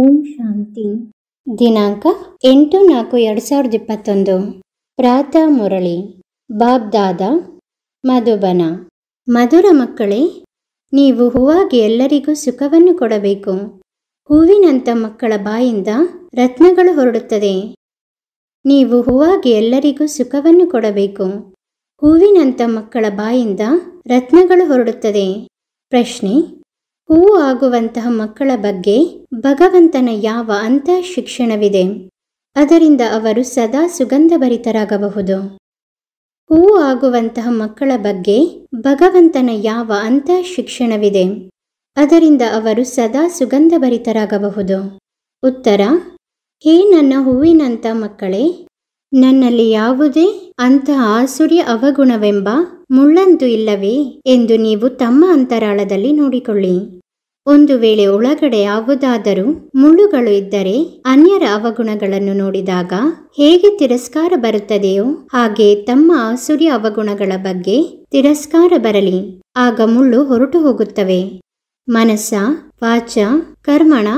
ಓಂ ಶಾಂತಿ ದಿನಾಂಕ ಎಂಟು ನಾಲ್ಕು ಎರಡು ಸಾವಿರದ ಇಪ್ಪತ್ತೊಂದು ಪ್ರಾತ ಮುರಳಿ ಬಾಬ್ದಾದ ಮಧುಬನ ಮಧುರ ಮಕ್ಕಳೇ ನೀವು ಹೂವಾಗಿ ಎಲ್ಲರಿಗೂ ಸುಖವನ್ನು ಕೊಡಬೇಕು ಹೂವಿನಂಥ ಮಕ್ಕಳ ಬಾಯಿಂದ ರತ್ನಗಳು ಹೊರಡುತ್ತದೆ ನೀವು ಹೂವಾಗಿ ಎಲ್ಲರಿಗೂ ಸುಖವನ್ನು ಕೊಡಬೇಕು ಹೂವಿನಂಥ ಮಕ್ಕಳ ಬಾಯಿಂದ ರತ್ನಗಳು ಹೊರಡುತ್ತದೆ ಪ್ರಶ್ನೆ ಹೂ ಆಗುವಂತಹ ಮಕ್ಕಳ ಬಗ್ಗೆ ಭಗವಂತನ ಯಾವ ಅಂತ ಶಿಕ್ಷಣವಿದೆ ಅದರಿಂದ ಅವರು ಸದಾ ಸುಗಂಧಭರಿತರಾಗಬಹುದು ಹೂ ಆಗುವಂತಹ ಮಕ್ಕಳ ಬಗ್ಗೆ ಭಗವಂತನ ಯಾವ ಅಂತ ಶಿಕ್ಷಣವಿದೆ ಅದರಿಂದ ಅವರು ಸದಾ ಸುಗಂಧಭರಿತರಾಗಬಹುದು ಉತ್ತರ ಹೇ ನನ್ನ ಹೂವಿನಂಥ ಮಕ್ಕಳೇ ನನ್ನಲ್ಲಿ ಯಾವುದೇ ಅಂತಹ ಆಸುರ್ಯ ಅವಗುಣವೆಂಬ ಮುಳ್ಳಂತು ಇಲ್ಲವೇ ಎಂದು ನೀವು ತಮ್ಮ ಅಂತರಾಳದಲ್ಲಿ ನೋಡಿಕೊಳ್ಳಿ ಒಂದು ವೇಳೆ ಒಳಗಡೆ ಯಾವುದಾದರೂ ಮುಳ್ಳುಗಳು ಇದ್ದರೆ ಅನ್ಯರ ಅವಗುಣಗಳನ್ನು ನೋಡಿದಾಗ ಹೇಗೆ ತಿರಸ್ಕಾರ ಬರುತ್ತದೆಯೋ ಹಾಗೆ ತಮ್ಮ ಆಸುರಿ ಅವಗುಣಗಳ ಬಗ್ಗೆ ತಿರಸ್ಕಾರ ಬರಲಿ ಆಗ ಮುಳ್ಳು ಹೊರಟು ಹೋಗುತ್ತವೆ ಮನಸ್ಸ ವಾಚ ಕರ್ಮಣ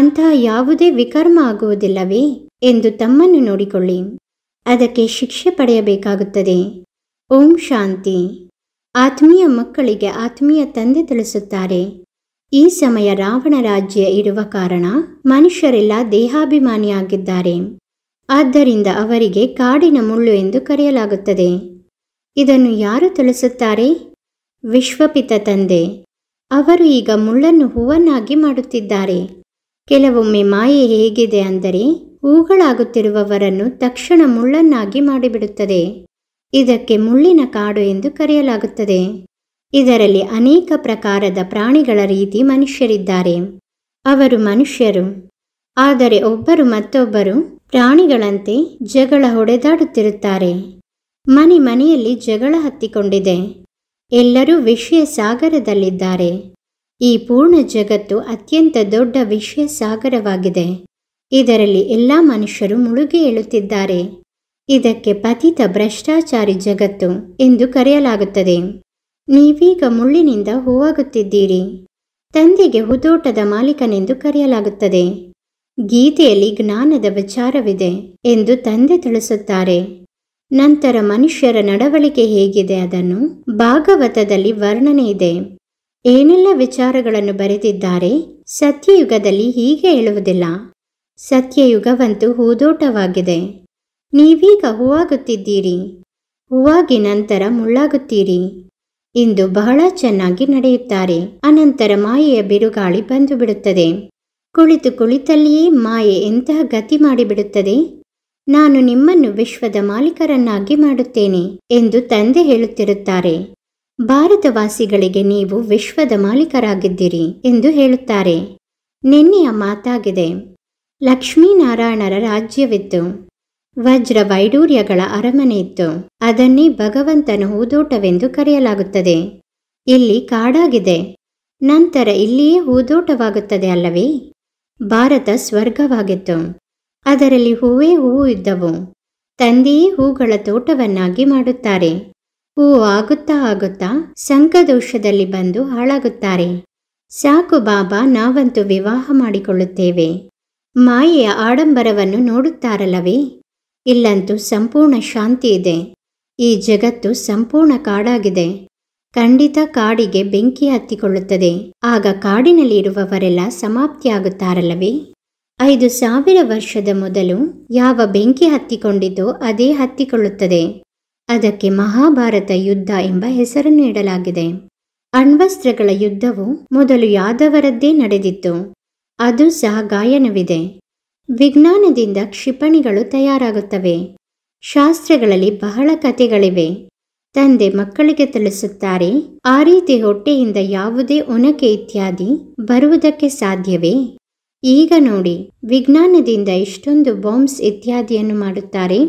ಅಂತಹ ಯಾವುದೇ ವಿಕರ್ಮ ಆಗುವುದಿಲ್ಲವೇ ಎಂದು ತಮ್ಮನ್ನು ನೋಡಿಕೊಳ್ಳಿ ಅದಕ್ಕೆ ಶಿಕ್ಷೆ ಪಡೆಯಬೇಕಾಗುತ್ತದೆ ಓಂ ಶಾಂತಿ ಆತ್ಮೀಯ ಮಕ್ಕಳಿಗೆ ಆತ್ಮೀಯ ತಂದೆ ತಿಳಿಸುತ್ತಾರೆ ಈ ಸಮಯ ರಾವಣ ರಾಜ್ಯ ಇರುವ ಕಾರಣ ಮನುಷ್ಯರೆಲ್ಲ ದೇಹಾಭಿಮಾನಿಯಾಗಿದ್ದಾರೆ ಆದ್ದರಿಂದ ಅವರಿಗೆ ಕಾಡಿನ ಮುಳ್ಳು ಎಂದು ಕರೆಯಲಾಗುತ್ತದೆ ಇದನ್ನು ಯಾರು ತಿಳಿಸುತ್ತಾರೆ ವಿಶ್ವಪಿತ ತಂದೆ ಅವರು ಈಗ ಮುಳ್ಳನ್ನು ಹೂವನ್ನಾಗಿ ಮಾಡುತ್ತಿದ್ದಾರೆ ಕೆಲವೊಮ್ಮೆ ಮಾಯೆ ಹೇಗಿದೆ ಅಂದರೆ ಹೂಗಳಾಗುತ್ತಿರುವವರನ್ನು ತಕ್ಷಣ ಮುಳ್ಳನ್ನಾಗಿ ಮಾಡಿಬಿಡುತ್ತದೆ ಇದಕ್ಕೆ ಮುಳ್ಳಿನ ಕಾಡು ಎಂದು ಕರೆಯಲಾಗುತ್ತದೆ ಇದರಲ್ಲಿ ಅನೇಕ ಪ್ರಕಾರದ ಪ್ರಾಣಿಗಳ ರೀತಿ ಮನುಷ್ಯರಿದ್ದಾರೆ ಅವರು ಮನುಷ್ಯರು ಆದರೆ ಒಬ್ಬರು ಮತ್ತೊಬ್ಬರು ಪ್ರಾಣಿಗಳಂತೆ ಜಗಳ ಹೊಡೆದಾಡುತ್ತಿರುತ್ತಾರೆ ಮನೆ ಮನೆಯಲ್ಲಿ ಜಗಳ ಹತ್ತಿಕೊಂಡಿದೆ ಎಲ್ಲರೂ ವಿಷಯ ಸಾಗರದಲ್ಲಿದ್ದಾರೆ ಈ ಪೂರ್ಣ ಜಗತ್ತು ಅತ್ಯಂತ ದೊಡ್ಡ ವಿಷಯ ಸಾಗರವಾಗಿದೆ ಇದರಲ್ಲಿ ಎಲ್ಲ ಮನುಷ್ಯರು ಮುಳುಗಿ ಏಳುತ್ತಿದ್ದಾರೆ ಇದಕ್ಕೆ ಪತಿತ ಭ್ರಷ್ಟಾಚಾರಿ ಜಗತ್ತು ಎಂದು ಕರೆಯಲಾಗುತ್ತದೆ ನೀವೀಗ ಮುಳ್ಳಿನಿಂದ ಹೂವಾಗುತ್ತಿದ್ದೀರಿ ತಂದೆಗೆ ಹೂದೋಟದ ಮಾಲೀಕನೆಂದು ಕರೆಯಲಾಗುತ್ತದೆ ಗೀತೆಯಲ್ಲಿ ಜ್ಞಾನದ ವಿಚಾರವಿದೆ ಎಂದು ತಂದೆ ತಿಳಿಸುತ್ತಾರೆ ನಂತರ ಮನುಷ್ಯರ ನಡವಳಿಕೆ ಹೇಗಿದೆ ಅದನ್ನು ಭಾಗವತದಲ್ಲಿ ವರ್ಣನೆ ಇದೆ ಏನೆಲ್ಲ ವಿಚಾರಗಳನ್ನು ಬರೆದಿದ್ದಾರೆ ಸತ್ಯಯುಗದಲ್ಲಿ ಹೀಗೆ ಹೇಳುವುದಿಲ್ಲ ಸತ್ಯಯುಗವಂತೂ ಹೂದೋಟವಾಗಿದೆ ನೀವೀಗ ಹೂವಾಗುತ್ತಿದ್ದೀರಿ ಹೂವಾಗಿ ನಂತರ ಮುಳ್ಳಾಗುತ್ತೀರಿ ಇಂದು ಬಹಳ ಚೆನ್ನಾಗಿ ನಡೆಯುತ್ತಾರೆ ಅನಂತರ ಮಾಯೆಯ ಬಿರುಗಾಳಿ ಬಂದು ಬಿಡುತ್ತದೆ ಕುಳಿತು ಕುಳಿತಲ್ಲಿಯೇ ಮಾಯೆ ಎಂತಹ ಗತಿ ಮಾಡಿಬಿಡುತ್ತದೆ ನಾನು ನಿಮ್ಮನ್ನು ವಿಶ್ವದ ಮಾಲೀಕರನ್ನಾಗಿ ಮಾಡುತ್ತೇನೆ ಎಂದು ತಂದೆ ಹೇಳುತ್ತಿರುತ್ತಾರೆ ಭಾರತವಾಸಿಗಳಿಗೆ ನೀವು ವಿಶ್ವದ ಮಾಲೀಕರಾಗಿದ್ದೀರಿ ಎಂದು ಹೇಳುತ್ತಾರೆ ನಿನ್ನೆಯ ಮಾತಾಗಿದೆ ಲಕ್ಷ್ಮೀನಾರಾಯಣರ ರಾಜ್ಯವಿತ್ತು ವಜ್ರ ವೈಡೂರ್ಯಗಳ ಅರಮನೆ ಇತ್ತು ಅದನ್ನೇ ಭಗವಂತನ ಹೂದೋಟವೆಂದು ಕರೆಯಲಾಗುತ್ತದೆ ಇಲ್ಲಿ ಕಾಡಾಗಿದೆ ನಂತರ ಇಲ್ಲಿಯೇ ಹೂದೋಟವಾಗುತ್ತದೆ ಅಲ್ಲವೇ ಭಾರತ ಸ್ವರ್ಗವಾಗಿತ್ತು ಅದರಲ್ಲಿ ಹೂವೇ ಹೂವು ಇದ್ದವು ತಂದೆಯೇ ಹೂಗಳ ತೋಟವನ್ನಾಗಿ ಮಾಡುತ್ತಾರೆ ಹೂವು ಆಗುತ್ತಾ ಆಗುತ್ತಾ ಸಂಕದೋಷದಲ್ಲಿ ಬಂದು ಹಾಳಾಗುತ್ತಾರೆ ಸಾಕು ಬಾಬಾ ನಾವಂತೂ ವಿವಾಹ ಮಾಡಿಕೊಳ್ಳುತ್ತೇವೆ ಮಾಯೆಯ ಆಡಂಬರವನ್ನು ನೋಡುತ್ತಾರಲ್ಲವೇ ಇಲ್ಲಂತೂ ಸಂಪೂರ್ಣ ಶಾಂತಿ ಇದೆ ಈ ಜಗತ್ತು ಸಂಪೂರ್ಣ ಕಾಡಾಗಿದೆ ಖಂಡಿತ ಕಾಡಿಗೆ ಬೆಂಕಿ ಹತ್ತಿಕೊಳ್ಳುತ್ತದೆ ಆಗ ಕಾಡಿನಲ್ಲಿ ಇರುವವರೆಲ್ಲ ಸಮಾಪ್ತಿಯಾಗುತ್ತಾರಲ್ಲವೇ ಐದು ಸಾವಿರ ವರ್ಷದ ಮೊದಲು ಯಾವ ಬೆಂಕಿ ಹತ್ತಿಕೊಂಡಿತೋ ಅದೇ ಹತ್ತಿಕೊಳ್ಳುತ್ತದೆ ಅದಕ್ಕೆ ಮಹಾಭಾರತ ಯುದ್ಧ ಎಂಬ ಹೆಸರು ನೀಡಲಾಗಿದೆ ಅಣ್ವಸ್ತ್ರಗಳ ಯುದ್ಧವು ಮೊದಲು ಯಾದವರದ್ದೇ ನಡೆದಿತ್ತು ಅದು ಸಹ ಗಾಯನವಿದೆ ವಿಜ್ಞಾನದಿಂದ ಕ್ಷಿಪಣಿಗಳು ತಯಾರಾಗುತ್ತವೆ ಶಾಸ್ತ್ರಗಳಲ್ಲಿ ಬಹಳ ಕಥೆಗಳಿವೆ ತಂದೆ ಮಕ್ಕಳಿಗೆ ತಿಳಿಸುತ್ತಾರೆ ಆ ರೀತಿ ಹೊಟ್ಟೆಯಿಂದ ಯಾವುದೇ ಒನಕೆ ಇತ್ಯಾದಿ ಬರುವುದಕ್ಕೆ ಸಾಧ್ಯವೇ ಈಗ ನೋಡಿ ವಿಜ್ಞಾನದಿಂದ ಇಷ್ಟೊಂದು ಬಾಂಬ್ಸ್ ಇತ್ಯಾದಿಯನ್ನು ಮಾಡುತ್ತಾರೆ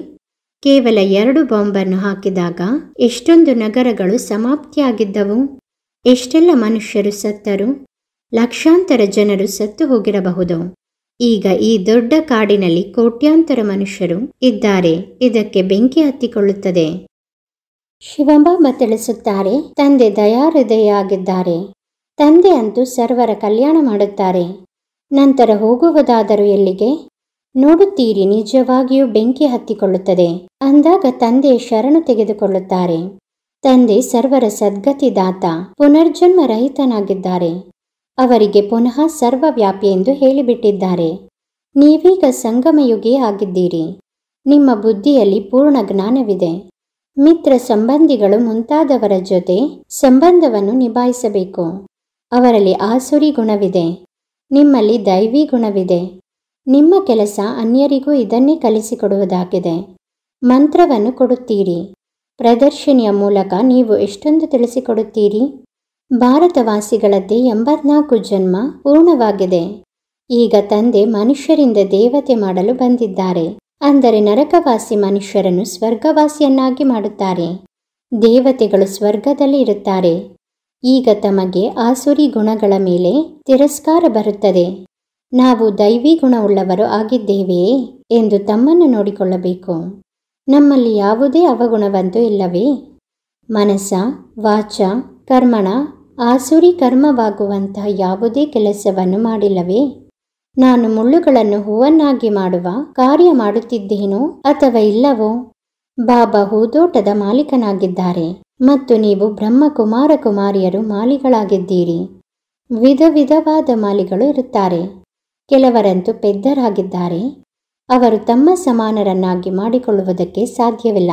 ಕೇವಲ ಎರಡು ಬಾಂಬನ್ನು ಹಾಕಿದಾಗ ಎಷ್ಟೊಂದು ನಗರಗಳು ಸಮಾಪ್ತಿಯಾಗಿದ್ದವು ಎಷ್ಟೆಲ್ಲ ಮನುಷ್ಯರು ಸತ್ತರು ಲಕ್ಷಾಂತರ ಜನರು ಸತ್ತು ಹೋಗಿರಬಹುದು ಈಗ ಈ ದೊಡ್ಡ ಕಾಡಿನಲ್ಲಿ ಕೋಟ್ಯಾಂತರ ಮನುಷ್ಯರು ಇದ್ದಾರೆ ಇದಕ್ಕೆ ಬೆಂಕಿ ಹತ್ತಿಕೊಳ್ಳುತ್ತದೆ ಶಿವಂಬ ತಿಳಿಸುತ್ತಾರೆ ತಂದೆ ದಯಾಹೃದಯಾಗಿದ್ದಾರೆ ತಂದೆ ಅಂತೂ ಸರ್ವರ ಕಲ್ಯಾಣ ಮಾಡುತ್ತಾರೆ ನಂತರ ಹೋಗುವುದಾದರೂ ಎಲ್ಲಿಗೆ ನೋಡುತ್ತೀರಿ ನಿಜವಾಗಿಯೂ ಬೆಂಕಿ ಹತ್ತಿಕೊಳ್ಳುತ್ತದೆ ಅಂದಾಗ ತಂದೆ ಶರಣು ತೆಗೆದುಕೊಳ್ಳುತ್ತಾರೆ ತಂದೆ ಸರ್ವರ ಸದ್ಗತಿದಾತ ಪುನರ್ಜನ್ಮ ರಹಿತನಾಗಿದ್ದಾರೆ ಅವರಿಗೆ ಪುನಃ ಸರ್ವವ್ಯಾಪಿ ಎಂದು ಹೇಳಿಬಿಟ್ಟಿದ್ದಾರೆ ನೀವೀಗ ಸಂಗಮಯುಗಿ ಆಗಿದ್ದೀರಿ ನಿಮ್ಮ ಬುದ್ಧಿಯಲ್ಲಿ ಪೂರ್ಣ ಜ್ಞಾನವಿದೆ ಮಿತ್ರ ಸಂಬಂಧಿಗಳು ಮುಂತಾದವರ ಜೊತೆ ಸಂಬಂಧವನ್ನು ನಿಭಾಯಿಸಬೇಕು ಅವರಲ್ಲಿ ಆಸುರಿ ಗುಣವಿದೆ ನಿಮ್ಮಲ್ಲಿ ದೈವಿ ಗುಣವಿದೆ ನಿಮ್ಮ ಕೆಲಸ ಅನ್ಯರಿಗೂ ಇದನ್ನೇ ಕಲಿಸಿಕೊಡುವುದಾಗಿದೆ ಮಂತ್ರವನ್ನು ಕೊಡುತ್ತೀರಿ ಪ್ರದರ್ಶಿನಿಯ ಮೂಲಕ ನೀವು ಎಷ್ಟೊಂದು ತಿಳಿಸಿಕೊಡುತ್ತೀರಿ ಭಾರತವಾಸಿಗಳದ್ದೇ ಎಂಬತ್ನಾಲ್ಕು ಜನ್ಮ ಪೂರ್ಣವಾಗಿದೆ ಈಗ ತಂದೆ ಮನುಷ್ಯರಿಂದ ದೇವತೆ ಮಾಡಲು ಬಂದಿದ್ದಾರೆ ಅಂದರೆ ನರಕವಾಸಿ ಮನುಷ್ಯರನ್ನು ಸ್ವರ್ಗವಾಸಿಯನ್ನಾಗಿ ಮಾಡುತ್ತಾರೆ ದೇವತೆಗಳು ಸ್ವರ್ಗದಲ್ಲಿ ಇರುತ್ತಾರೆ ಈಗ ತಮಗೆ ಆಸುರಿ ಗುಣಗಳ ಮೇಲೆ ತಿರಸ್ಕಾರ ಬರುತ್ತದೆ ನಾವು ದೈವಿ ಗುಣವುಳ್ಳವರು ಆಗಿದ್ದೇವೆಯೇ ಎಂದು ತಮ್ಮನ್ನು ನೋಡಿಕೊಳ್ಳಬೇಕು ನಮ್ಮಲ್ಲಿ ಯಾವುದೇ ಅವಗುಣವಂತೂ ಇಲ್ಲವೇ ಮನಸ ವಾಚ ಕರ್ಮಣ ಆಸುರಿ ಕರ್ಮವಾಗುವಂತಹ ಯಾವುದೇ ಕೆಲಸವನ್ನು ಮಾಡಿಲ್ಲವೇ ನಾನು ಮುಳ್ಳುಗಳನ್ನು ಹೂವನ್ನಾಗಿ ಮಾಡುವ ಕಾರ್ಯ ಮಾಡುತ್ತಿದ್ದೇನೋ ಅಥವಾ ಇಲ್ಲವೋ ಬಾಬಾ ಹೂದೋಟದ ಮಾಲೀಕನಾಗಿದ್ದಾರೆ ಮತ್ತು ನೀವು ಬ್ರಹ್ಮ ಕುಮಾರ ಕುಮಾರಿಯರು ಮಾಲಿಗಳಾಗಿದ್ದೀರಿ ವಿಧ ವಿಧವಾದ ಮಾಲಿಗಳು ಇರುತ್ತಾರೆ ಕೆಲವರಂತೂ ಪೆದ್ದರಾಗಿದ್ದಾರೆ ಅವರು ತಮ್ಮ ಸಮಾನರನ್ನಾಗಿ ಮಾಡಿಕೊಳ್ಳುವುದಕ್ಕೆ ಸಾಧ್ಯವಿಲ್ಲ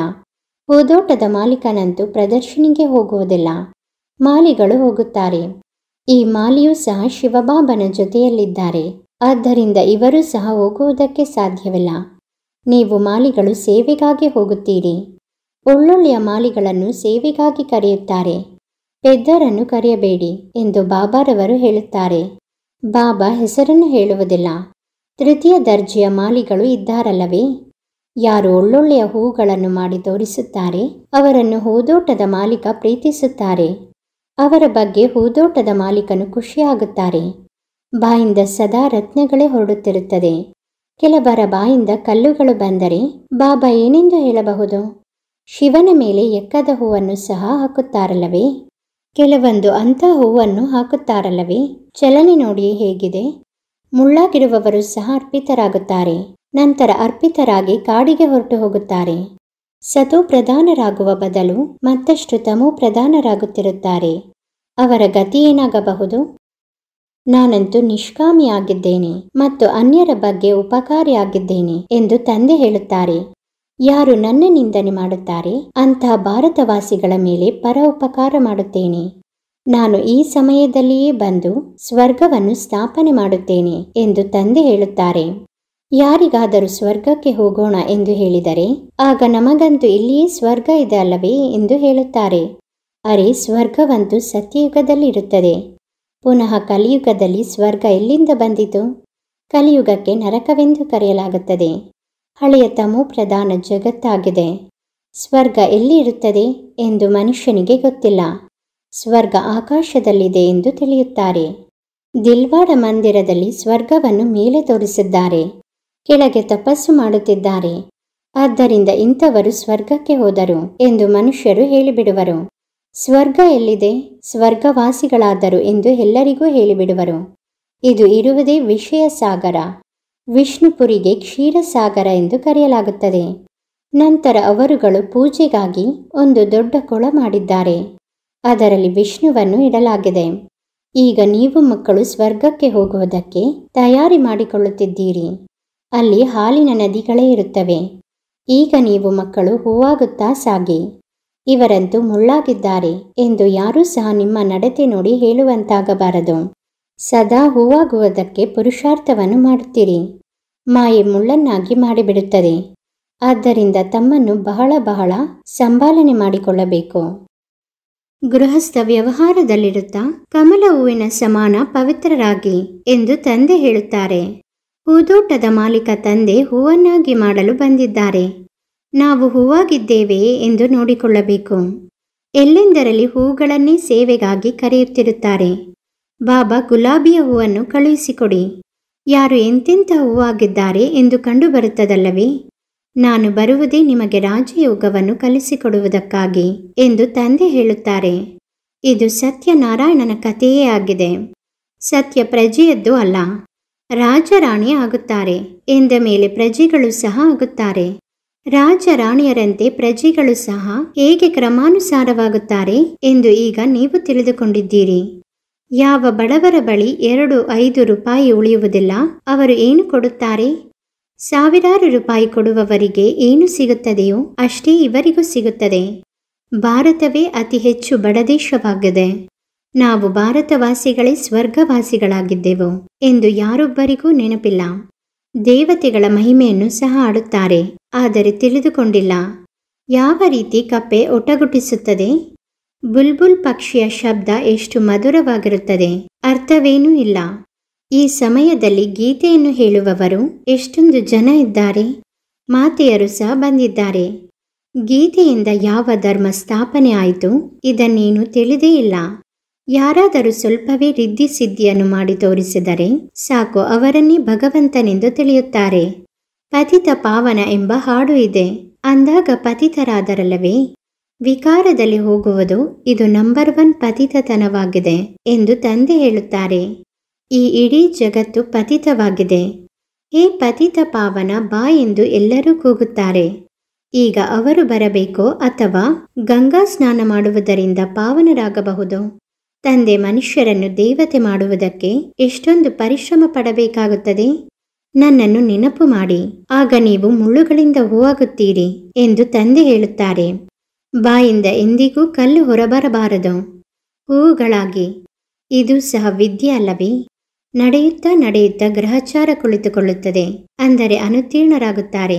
ಹೂದೋಟದ ಮಾಲೀಕನಂತೂ ಪ್ರದರ್ಶನಿಗೆ ಹೋಗುವುದಿಲ್ಲ ಮಾಲಿಗಳು ಹೋಗುತ್ತಾರೆ ಈ ಮಾಲಿಯೂ ಸಹ ಶಿವಬಾಬನ ಜೊತೆಯಲ್ಲಿದ್ದಾರೆ ಆದ್ದರಿಂದ ಇವರು ಸಹ ಹೋಗುವುದಕ್ಕೆ ಸಾಧ್ಯವಿಲ್ಲ ನೀವು ಮಾಲಿಗಳು ಸೇವೆಗಾಗಿ ಹೋಗುತ್ತೀರಿ ಒಳ್ಳೊಳ್ಳೆಯ ಮಾಲಿಗಳನ್ನು ಸೇವೆಗಾಗಿ ಕರೆಯುತ್ತಾರೆ ಪೆದ್ದರನ್ನು ಕರೆಯಬೇಡಿ ಎಂದು ಬಾಬಾರವರು ಹೇಳುತ್ತಾರೆ ಬಾಬಾ ಹೆಸರನ್ನು ಹೇಳುವುದಿಲ್ಲ ತೃತೀಯ ದರ್ಜೆಯ ಮಾಲಿಗಳು ಇದ್ದಾರಲ್ಲವೇ ಯಾರು ಒಳ್ಳೊಳ್ಳೆಯ ಹೂಗಳನ್ನು ಮಾಡಿ ತೋರಿಸುತ್ತಾರೆ ಅವರನ್ನು ಹೂದೋಟದ ಮಾಲೀಕ ಪ್ರೀತಿಸುತ್ತಾರೆ ಅವರ ಬಗ್ಗೆ ಹೂದೋಟದ ಮಾಲೀಕನು ಖುಷಿಯಾಗುತ್ತಾರೆ ಬಾಯಿಂದ ಸದಾ ರತ್ನಗಳೇ ಹೊರಡುತ್ತಿರುತ್ತದೆ ಕೆಲವರ ಬಾಯಿಂದ ಕಲ್ಲುಗಳು ಬಂದರೆ ಬಾಬಾ ಏನೆಂದು ಹೇಳಬಹುದು ಶಿವನ ಮೇಲೆ ಎಕ್ಕದ ಹೂವನ್ನು ಸಹ ಹಾಕುತ್ತಾರಲ್ಲವೇ ಕೆಲವೊಂದು ಅಂಥ ಹೂವನ್ನು ಹಾಕುತ್ತಾರಲ್ಲವೇ ಚಲನೆ ನೋಡಿ ಹೇಗಿದೆ ಮುಳ್ಳಾಗಿರುವವರು ಸಹ ಅರ್ಪಿತರಾಗುತ್ತಾರೆ ನಂತರ ಅರ್ಪಿತರಾಗಿ ಕಾಡಿಗೆ ಹೊರಟು ಹೋಗುತ್ತಾರೆ ಸತೋ ಪ್ರಧಾನರಾಗುವ ಬದಲು ಮತ್ತಷ್ಟು ತಮೋ ಪ್ರಧಾನರಾಗುತ್ತಿರುತ್ತಾರೆ ಅವರ ಗತಿ ಏನಾಗಬಹುದು ನಾನಂತೂ ನಿಷ್ಕಾಮಿಯಾಗಿದ್ದೇನೆ ಮತ್ತು ಅನ್ಯರ ಬಗ್ಗೆ ಉಪಕಾರಿಯಾಗಿದ್ದೇನೆ ಎಂದು ತಂದೆ ಹೇಳುತ್ತಾರೆ ಯಾರು ನನ್ನ ನಿಂದನೆ ಮಾಡುತ್ತಾರೆ ಅಂತಹ ಭಾರತವಾಸಿಗಳ ಮೇಲೆ ಪರ ಉಪಕಾರ ಮಾಡುತ್ತೇನೆ ನಾನು ಈ ಸಮಯದಲ್ಲಿಯೇ ಬಂದು ಸ್ವರ್ಗವನ್ನು ಸ್ಥಾಪನೆ ಮಾಡುತ್ತೇನೆ ಎಂದು ತಂದೆ ಹೇಳುತ್ತಾರೆ ಯಾರಿಗಾದರೂ ಸ್ವರ್ಗಕ್ಕೆ ಹೋಗೋಣ ಎಂದು ಹೇಳಿದರೆ ಆಗ ನಮಗಂತೂ ಇಲ್ಲಿಯೇ ಸ್ವರ್ಗ ಇದೆ ಅಲ್ಲವೇ ಎಂದು ಹೇಳುತ್ತಾರೆ ಅರೆ ಸ್ವರ್ಗವಂತೂ ಸತ್ಯಯುಗದಲ್ಲಿರುತ್ತದೆ ಪುನಃ ಕಲಿಯುಗದಲ್ಲಿ ಸ್ವರ್ಗ ಎಲ್ಲಿಂದ ಬಂದಿತು ಕಲಿಯುಗಕ್ಕೆ ನರಕವೆಂದು ಕರೆಯಲಾಗುತ್ತದೆ ಹಳೆಯ ತಮೋ ಪ್ರಧಾನ ಜಗತ್ತಾಗಿದೆ ಸ್ವರ್ಗ ಎಲ್ಲಿ ಇರುತ್ತದೆ ಎಂದು ಮನುಷ್ಯನಿಗೆ ಗೊತ್ತಿಲ್ಲ ಸ್ವರ್ಗ ಆಕಾಶದಲ್ಲಿದೆ ಎಂದು ತಿಳಿಯುತ್ತಾರೆ ದಿಲ್ವಾಡ ಮಂದಿರದಲ್ಲಿ ಸ್ವರ್ಗವನ್ನು ಮೇಲೆ ತೋರಿಸಿದ್ದಾರೆ ಕೆಳಗೆ ತಪಸ್ಸು ಮಾಡುತ್ತಿದ್ದಾರೆ ಆದ್ದರಿಂದ ಇಂಥವರು ಸ್ವರ್ಗಕ್ಕೆ ಹೋದರು ಎಂದು ಮನುಷ್ಯರು ಹೇಳಿಬಿಡುವರು ಸ್ವರ್ಗ ಎಲ್ಲಿದೆ ಸ್ವರ್ಗವಾಸಿಗಳಾದರು ಎಂದು ಎಲ್ಲರಿಗೂ ಹೇಳಿಬಿಡುವರು ಇದು ಇರುವುದೇ ವಿಷಯ ಸಾಗರ ವಿಷ್ಣುಪುರಿಗೆ ಕ್ಷೀರಸಾಗರ ಎಂದು ಕರೆಯಲಾಗುತ್ತದೆ ನಂತರ ಅವರುಗಳು ಪೂಜೆಗಾಗಿ ಒಂದು ದೊಡ್ಡ ಕೊಳ ಮಾಡಿದ್ದಾರೆ ಅದರಲ್ಲಿ ವಿಷ್ಣುವನ್ನು ಇಡಲಾಗಿದೆ ಈಗ ನೀವು ಮಕ್ಕಳು ಸ್ವರ್ಗಕ್ಕೆ ಹೋಗುವುದಕ್ಕೆ ತಯಾರಿ ಮಾಡಿಕೊಳ್ಳುತ್ತಿದ್ದೀರಿ ಅಲ್ಲಿ ಹಾಲಿನ ನದಿಗಳೇ ಇರುತ್ತವೆ ಈಗ ನೀವು ಮಕ್ಕಳು ಹೂವಾಗುತ್ತಾ ಸಾಗಿ ಇವರಂತೂ ಮುಳ್ಳಾಗಿದ್ದಾರೆ ಎಂದು ಯಾರೂ ಸಹ ನಿಮ್ಮ ನಡತೆ ನೋಡಿ ಹೇಳುವಂತಾಗಬಾರದು ಸದಾ ಹೂವಾಗುವುದಕ್ಕೆ ಪುರುಷಾರ್ಥವನ್ನು ಮಾಡುತ್ತೀರಿ ಮಾಯೆ ಮುಳ್ಳನ್ನಾಗಿ ಮಾಡಿಬಿಡುತ್ತದೆ ಆದ್ದರಿಂದ ತಮ್ಮನ್ನು ಬಹಳ ಬಹಳ ಸಂಭಾಲನೆ ಮಾಡಿಕೊಳ್ಳಬೇಕು ಗೃಹಸ್ಥ ವ್ಯವಹಾರದಲ್ಲಿರುತ್ತಾ ಕಮಲ ಹೂವಿನ ಸಮಾನ ಪವಿತ್ರರಾಗಿ ಎಂದು ತಂದೆ ಹೇಳುತ್ತಾರೆ ಹೂದೋಟದ ಮಾಲೀಕ ತಂದೆ ಹೂವನ್ನಾಗಿ ಮಾಡಲು ಬಂದಿದ್ದಾರೆ ನಾವು ಹೂವಾಗಿದ್ದೇವೆಯೇ ಎಂದು ನೋಡಿಕೊಳ್ಳಬೇಕು ಎಲ್ಲೆಂದರಲ್ಲಿ ಹೂಗಳನ್ನೇ ಸೇವೆಗಾಗಿ ಕರೆಯುತ್ತಿರುತ್ತಾರೆ ಬಾಬಾ ಗುಲಾಬಿಯ ಹೂವನ್ನು ಕಳುಹಿಸಿಕೊಡಿ ಯಾರು ಎಂತೆಂಥ ಹೂವಾಗಿದ್ದಾರೆ ಎಂದು ಕಂಡುಬರುತ್ತದಲ್ಲವೇ ನಾನು ಬರುವುದೇ ನಿಮಗೆ ರಾಜಯೋಗವನ್ನು ಕಲಿಸಿಕೊಡುವುದಕ್ಕಾಗಿ ಎಂದು ತಂದೆ ಹೇಳುತ್ತಾರೆ ಇದು ಸತ್ಯನಾರಾಯಣನ ಕಥೆಯೇ ಆಗಿದೆ ಸತ್ಯ ಪ್ರಜೆಯದ್ದು ಅಲ್ಲ ರಾಜರಾಣಿ ಆಗುತ್ತಾರೆ ಎಂದ ಮೇಲೆ ಪ್ರಜೆಗಳು ಸಹ ಆಗುತ್ತಾರೆ ರಾಜರಾಣಿಯರಂತೆ ಪ್ರಜೆಗಳು ಸಹ ಹೇಗೆ ಕ್ರಮಾನುಸಾರವಾಗುತ್ತಾರೆ ಎಂದು ಈಗ ನೀವು ತಿಳಿದುಕೊಂಡಿದ್ದೀರಿ ಯಾವ ಬಡವರ ಬಳಿ ಎರಡು ಐದು ರೂಪಾಯಿ ಉಳಿಯುವುದಿಲ್ಲ ಅವರು ಏನು ಕೊಡುತ್ತಾರೆ ಸಾವಿರಾರು ರೂಪಾಯಿ ಕೊಡುವವರಿಗೆ ಏನು ಸಿಗುತ್ತದೆಯೋ ಅಷ್ಟೇ ಇವರಿಗೂ ಸಿಗುತ್ತದೆ ಭಾರತವೇ ಅತಿ ಹೆಚ್ಚು ಬಡದೇಶವಾಗಿದೆ ನಾವು ಭಾರತವಾಸಿಗಳೇ ಸ್ವರ್ಗವಾಸಿಗಳಾಗಿದ್ದೆವು ಎಂದು ಯಾರೊಬ್ಬರಿಗೂ ನೆನಪಿಲ್ಲ ದೇವತೆಗಳ ಮಹಿಮೆಯನ್ನು ಸಹ ಆಡುತ್ತಾರೆ ಆದರೆ ತಿಳಿದುಕೊಂಡಿಲ್ಲ ಯಾವ ರೀತಿ ಕಪ್ಪೆ ಒಟಗುಟಿಸುತ್ತದೆ ಬುಲ್ಬುಲ್ ಪಕ್ಷಿಯ ಶಬ್ದ ಎಷ್ಟು ಮಧುರವಾಗಿರುತ್ತದೆ ಅರ್ಥವೇನೂ ಇಲ್ಲ ಈ ಸಮಯದಲ್ಲಿ ಗೀತೆಯನ್ನು ಹೇಳುವವರು ಎಷ್ಟೊಂದು ಜನ ಇದ್ದಾರೆ ಮಾತೆಯರು ಸಹ ಬಂದಿದ್ದಾರೆ ಗೀತೆಯಿಂದ ಯಾವ ಧರ್ಮ ಸ್ಥಾಪನೆ ಆಯಿತು ಇದನ್ನೇನು ತಿಳಿದೇ ಇಲ್ಲ ಯಾರಾದರೂ ಸ್ವಲ್ಪವೇ ರಿದ್ದಿ ಸಿದ್ಧಿಯನ್ನು ಮಾಡಿ ತೋರಿಸಿದರೆ ಸಾಕು ಅವರನ್ನೇ ಭಗವಂತನೆಂದು ತಿಳಿಯುತ್ತಾರೆ ಪತಿತ ಪಾವನ ಎಂಬ ಹಾಡು ಇದೆ ಅಂದಾಗ ಪತಿತರಾದರಲ್ಲವೇ ವಿಕಾರದಲ್ಲಿ ಹೋಗುವುದು ಇದು ನಂಬರ್ ಒನ್ ಪತಿತತನವಾಗಿದೆ ಎಂದು ತಂದೆ ಹೇಳುತ್ತಾರೆ ಈ ಇಡೀ ಜಗತ್ತು ಪತಿತವಾಗಿದೆ ಹೇ ಪತಿತ ಪಾವನ ಬಾ ಎಂದು ಎಲ್ಲರೂ ಕೂಗುತ್ತಾರೆ ಈಗ ಅವರು ಬರಬೇಕೋ ಅಥವಾ ಗಂಗಾ ಸ್ನಾನ ಮಾಡುವುದರಿಂದ ಪಾವನರಾಗಬಹುದು ತಂದೆ ಮನುಷ್ಯರನ್ನು ದೇವತೆ ಮಾಡುವುದಕ್ಕೆ ಎಷ್ಟೊಂದು ಪರಿಶ್ರಮ ಪಡಬೇಕಾಗುತ್ತದೆ ನನ್ನನ್ನು ನೆನಪು ಮಾಡಿ ಆಗ ನೀವು ಮುಳ್ಳುಗಳಿಂದ ಹೂವಾಗುತ್ತೀರಿ ಎಂದು ತಂದೆ ಹೇಳುತ್ತಾರೆ ಬಾಯಿಂದ ಎಂದಿಗೂ ಕಲ್ಲು ಹೊರಬರಬಾರದು ಹೂವುಗಳಾಗಿ ಇದು ಸಹ ವಿದ್ಯೆ ಅಲ್ಲವೇ ನಡೆಯುತ್ತಾ ನಡೆಯುತ್ತಾ ಗ್ರಹಚಾರ ಕುಳಿತುಕೊಳ್ಳುತ್ತದೆ ಅಂದರೆ ಅನುತ್ತೀರ್ಣರಾಗುತ್ತಾರೆ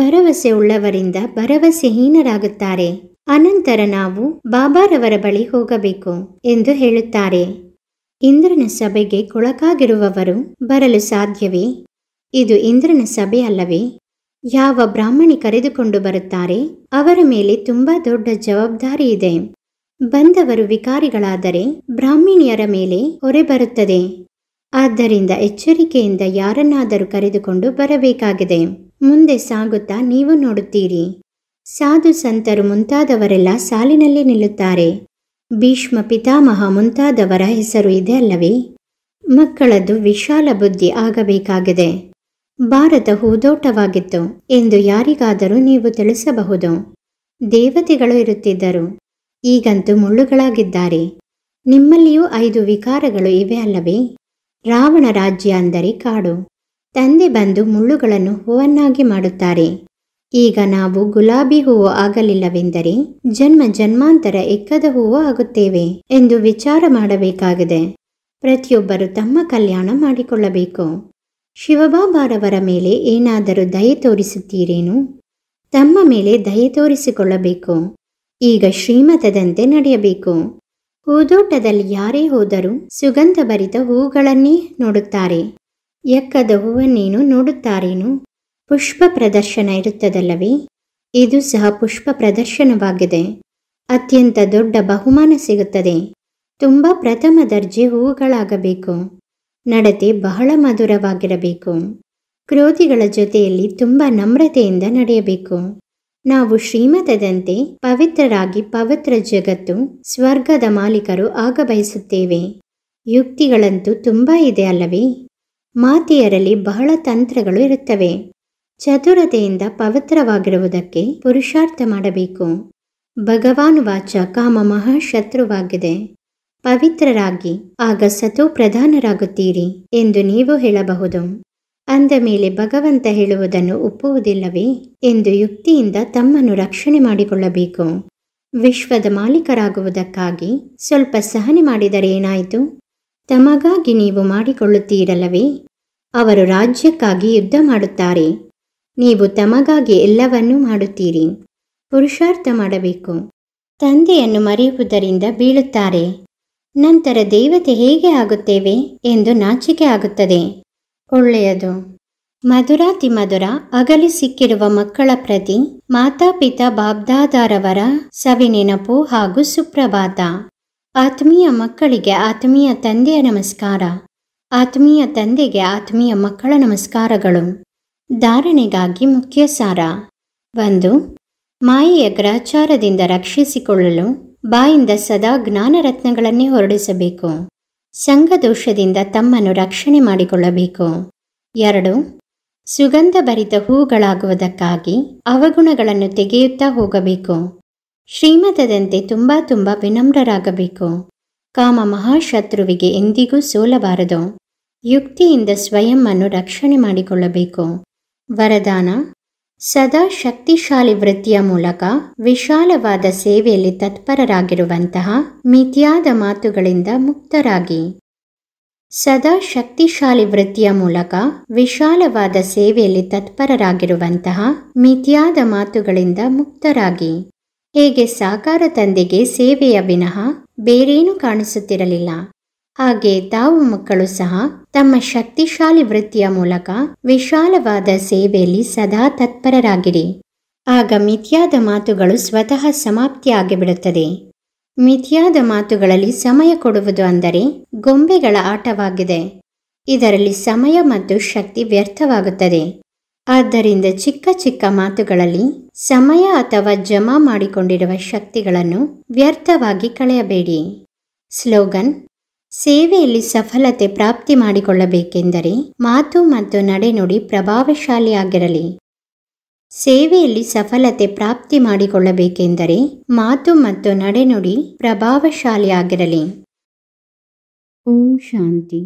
ಭರವಸೆ ಉಳ್ಳವರಿಂದ ಭರವಸೆಹೀನರಾಗುತ್ತಾರೆ ಅನಂತರ ನಾವು ಬಾಬಾರವರ ಬಳಿ ಹೋಗಬೇಕು ಎಂದು ಹೇಳುತ್ತಾರೆ ಇಂದ್ರನ ಸಭೆಗೆ ಕೊಳಕಾಗಿರುವವರು ಬರಲು ಸಾಧ್ಯವೇ ಇದು ಇಂದ್ರನ ಸಭೆ ಅಲ್ಲವೇ ಯಾವ ಬ್ರಾಹ್ಮಣಿ ಕರೆದುಕೊಂಡು ಬರುತ್ತಾರೆ ಅವರ ಮೇಲೆ ತುಂಬ ದೊಡ್ಡ ಜವಾಬ್ದಾರಿ ಇದೆ ಬಂದವರು ವಿಕಾರಿಗಳಾದರೆ ಬ್ರಾಹ್ಮಿಣಿಯರ ಮೇಲೆ ಹೊರೆ ಬರುತ್ತದೆ ಆದ್ದರಿಂದ ಎಚ್ಚರಿಕೆಯಿಂದ ಯಾರನ್ನಾದರೂ ಕರೆದುಕೊಂಡು ಬರಬೇಕಾಗಿದೆ ಮುಂದೆ ಸಾಗುತ್ತಾ ನೀವು ನೋಡುತ್ತೀರಿ ಸಾಧು ಸಂತರು ಮುಂತಾದವರೆಲ್ಲ ಸಾಲಿನಲ್ಲಿ ನಿಲ್ಲುತ್ತಾರೆ ಭೀಷ್ಮ ಪಿತಾಮಹ ಮುಂತಾದವರ ಹೆಸರು ಇದೆ ಅಲ್ಲವೇ ಮಕ್ಕಳದ್ದು ವಿಶಾಲ ಬುದ್ಧಿ ಆಗಬೇಕಾಗಿದೆ ಭಾರತ ಹೂದೋಟವಾಗಿತ್ತು ಎಂದು ಯಾರಿಗಾದರೂ ನೀವು ತಿಳಿಸಬಹುದು ದೇವತೆಗಳು ಇರುತ್ತಿದ್ದರು ಈಗಂತೂ ಮುಳ್ಳುಗಳಾಗಿದ್ದಾರೆ ನಿಮ್ಮಲ್ಲಿಯೂ ಐದು ವಿಕಾರಗಳು ಇವೆ ಅಲ್ಲವೇ ರಾವಣ ರಾಜ್ಯ ಅಂದರೆ ಕಾಡು ತಂದೆ ಬಂದು ಮುಳ್ಳುಗಳನ್ನು ಹೂವನ್ನಾಗಿ ಮಾಡುತ್ತಾರೆ ಈಗ ನಾವು ಗುಲಾಬಿ ಹೂವು ಆಗಲಿಲ್ಲವೆಂದರೆ ಜನ್ಮ ಜನ್ಮಾಂತರ ಎಕ್ಕದ ಹೂವು ಆಗುತ್ತೇವೆ ಎಂದು ವಿಚಾರ ಮಾಡಬೇಕಾಗಿದೆ ಪ್ರತಿಯೊಬ್ಬರು ತಮ್ಮ ಕಲ್ಯಾಣ ಮಾಡಿಕೊಳ್ಳಬೇಕು ಶಿವಬಾಬಾರವರ ಮೇಲೆ ಏನಾದರೂ ದಯೆ ತೋರಿಸುತ್ತೀರೇನು ತಮ್ಮ ಮೇಲೆ ದಯೆ ತೋರಿಸಿಕೊಳ್ಳಬೇಕು ಈಗ ಶ್ರೀಮತದಂತೆ ನಡೆಯಬೇಕು ಹೂದೋಟದಲ್ಲಿ ಯಾರೇ ಹೋದರೂ ಸುಗಂಧಭರಿತ ಹೂಗಳನ್ನೇ ನೋಡುತ್ತಾರೆ ಹೂವನ್ನೇನು ನೋಡುತ್ತಾರೇನು ಪುಷ್ಪ ಪ್ರದರ್ಶನ ಇರುತ್ತದಲ್ಲವೇ ಇದು ಸಹ ಪುಷ್ಪ ಪ್ರದರ್ಶನವಾಗಿದೆ ಅತ್ಯಂತ ದೊಡ್ಡ ಬಹುಮಾನ ಸಿಗುತ್ತದೆ ತುಂಬ ಪ್ರಥಮ ದರ್ಜೆ ಹೂವುಗಳಾಗಬೇಕು ನಡತೆ ಬಹಳ ಮಧುರವಾಗಿರಬೇಕು ಕ್ರೋಧಿಗಳ ಜೊತೆಯಲ್ಲಿ ತುಂಬ ನಮ್ರತೆಯಿಂದ ನಡೆಯಬೇಕು ನಾವು ಶ್ರೀಮತದಂತೆ ಪವಿತ್ರರಾಗಿ ಪವಿತ್ರ ಜಗತ್ತು ಸ್ವರ್ಗದ ಮಾಲೀಕರು ಆಗಬಯಸುತ್ತೇವೆ ಯುಕ್ತಿಗಳಂತೂ ತುಂಬ ಇದೆ ಅಲ್ಲವೇ ಮಾತೆಯರಲ್ಲಿ ಬಹಳ ತಂತ್ರಗಳು ಇರುತ್ತವೆ ಚತುರತೆಯಿಂದ ಪವಿತ್ರವಾಗಿರುವುದಕ್ಕೆ ಪುರುಷಾರ್ಥ ಮಾಡಬೇಕು ಭಗವಾನ್ ವಾಚ ಕಾಮ ಮಹಾಶತ್ರುವಾಗಿದೆ ಪವಿತ್ರರಾಗಿ ಆಗ ಸತು ಪ್ರಧಾನರಾಗುತ್ತೀರಿ ಎಂದು ನೀವು ಹೇಳಬಹುದು ಅಂದ ಮೇಲೆ ಭಗವಂತ ಹೇಳುವುದನ್ನು ಒಪ್ಪುವುದಿಲ್ಲವೇ ಎಂದು ಯುಕ್ತಿಯಿಂದ ತಮ್ಮನ್ನು ರಕ್ಷಣೆ ಮಾಡಿಕೊಳ್ಳಬೇಕು ವಿಶ್ವದ ಮಾಲೀಕರಾಗುವುದಕ್ಕಾಗಿ ಸ್ವಲ್ಪ ಸಹನೆ ಮಾಡಿದರೆ ಏನಾಯಿತು ತಮಗಾಗಿ ನೀವು ಮಾಡಿಕೊಳ್ಳುತ್ತೀರಲ್ಲವೇ ಅವರು ರಾಜ್ಯಕ್ಕಾಗಿ ಯುದ್ಧ ಮಾಡುತ್ತಾರೆ ನೀವು ತಮಗಾಗಿ ಎಲ್ಲವನ್ನೂ ಮಾಡುತ್ತೀರಿ ಪುರುಷಾರ್ಥ ಮಾಡಬೇಕು ತಂದೆಯನ್ನು ಮರೆಯುವುದರಿಂದ ಬೀಳುತ್ತಾರೆ ನಂತರ ದೇವತೆ ಹೇಗೆ ಆಗುತ್ತೇವೆ ಎಂದು ನಾಚಿಕೆ ಆಗುತ್ತದೆ ಒಳ್ಳೆಯದು ಮಧುರಾತಿ ಮಧುರ ಅಗಲಿ ಸಿಕ್ಕಿರುವ ಮಕ್ಕಳ ಪ್ರತಿ ಮಾತಾಪಿತಾ ಬಾಬ್ದಾದಾರವರ ಸವಿನೆನಪು ಹಾಗೂ ಸುಪ್ರಭಾತ ಆತ್ಮೀಯ ಮಕ್ಕಳಿಗೆ ಆತ್ಮೀಯ ತಂದೆಯ ನಮಸ್ಕಾರ ಆತ್ಮೀಯ ತಂದೆಗೆ ಆತ್ಮೀಯ ಮಕ್ಕಳ ನಮಸ್ಕಾರಗಳು ಧಾರಣೆಗಾಗಿ ಮುಖ್ಯ ಸಾರ ಒಂದು ಮಾಯೆಯ ಗ್ರಹಚಾರದಿಂದ ರಕ್ಷಿಸಿಕೊಳ್ಳಲು ಬಾಯಿಂದ ಸದಾ ಜ್ಞಾನರತ್ನಗಳನ್ನೇ ಹೊರಡಿಸಬೇಕು ಸಂಘದೋಷದಿಂದ ತಮ್ಮನ್ನು ರಕ್ಷಣೆ ಮಾಡಿಕೊಳ್ಳಬೇಕು ಎರಡು ಸುಗಂಧ ಭರಿತ ಹೂಗಳಾಗುವುದಕ್ಕಾಗಿ ಅವಗುಣಗಳನ್ನು ತೆಗೆಯುತ್ತಾ ಹೋಗಬೇಕು ಶ್ರೀಮತದಂತೆ ತುಂಬ ತುಂಬ ವಿನಮ್ರರಾಗಬೇಕು ಕಾಮ ಮಹಾಶತ್ರುವಿಗೆ ಎಂದಿಗೂ ಸೋಲಬಾರದು ಯುಕ್ತಿಯಿಂದ ಸ್ವಯಂವನ್ನು ರಕ್ಷಣೆ ಮಾಡಿಕೊಳ್ಳಬೇಕು ವರದಾನ ಸದಾ ಶಕ್ತಿಶಾಲಿ ವೃತ್ತಿಯ ಮೂಲಕ ವಿಶಾಲವಾದ ಸೇವೆಯಲ್ಲಿ ತತ್ಪರರಾಗಿರುವಂತಹ ಮಿತಿಯಾದ ಮಾತುಗಳಿಂದ ಮುಕ್ತರಾಗಿ ಸದಾ ಶಕ್ತಿಶಾಲಿ ವೃತ್ತಿಯ ಮೂಲಕ ವಿಶಾಲವಾದ ಸೇವೆಯಲ್ಲಿ ತತ್ಪರರಾಗಿರುವಂತಹ ಮಿತಿಯಾದ ಮಾತುಗಳಿಂದ ಮುಕ್ತರಾಗಿ ಹೇಗೆ ಸಾಕಾರ ತಂದೆಗೆ ಸೇವೆಯ ವಿನಃ ಬೇರೇನೂ ಕಾಣಿಸುತ್ತಿರಲಿಲ್ಲ ಹಾಗೆ ತಾವು ಮಕ್ಕಳು ಸಹ ತಮ್ಮ ಶಕ್ತಿಶಾಲಿ ವೃತ್ತಿಯ ಮೂಲಕ ವಿಶಾಲವಾದ ಸೇವೆಯಲ್ಲಿ ಸದಾ ತತ್ಪರರಾಗಿರಿ ಆಗ ಮಿಥಿಯಾದ ಮಾತುಗಳು ಸ್ವತಃ ಸಮಾಪ್ತಿಯಾಗಿಬಿಡುತ್ತದೆ ಮಿಥ್ಯಾದ ಮಾತುಗಳಲ್ಲಿ ಸಮಯ ಕೊಡುವುದು ಅಂದರೆ ಗೊಂಬೆಗಳ ಆಟವಾಗಿದೆ ಇದರಲ್ಲಿ ಸಮಯ ಮತ್ತು ಶಕ್ತಿ ವ್ಯರ್ಥವಾಗುತ್ತದೆ ಆದ್ದರಿಂದ ಚಿಕ್ಕ ಚಿಕ್ಕ ಮಾತುಗಳಲ್ಲಿ ಸಮಯ ಅಥವಾ ಜಮಾ ಮಾಡಿಕೊಂಡಿರುವ ಶಕ್ತಿಗಳನ್ನು ವ್ಯರ್ಥವಾಗಿ ಕಳೆಯಬೇಡಿ ಸ್ಲೋಗನ್ ಸೇವೆಯಲ್ಲಿ ಸಫಲತೆ ಪ್ರಾಪ್ತಿ ಮಾಡಿಕೊಳ್ಳಬೇಕೆಂದರೆ ಮಾತು ಮತ್ತು ನಡೆನುಡಿ ಪ್ರಭಾವಶಾಲಿಯಾಗಿರಲಿ ಸೇವೆಯಲ್ಲಿ ಸಫಲತೆ ಪ್ರಾಪ್ತಿ ಮಾಡಿಕೊಳ್ಳಬೇಕೆಂದರೆ ಮಾತು ಮತ್ತು ನಡೆನುಡಿ ಪ್ರಭಾವಶಾಲಿಯಾಗಿರಲಿ ಓಂ ಶಾಂತಿ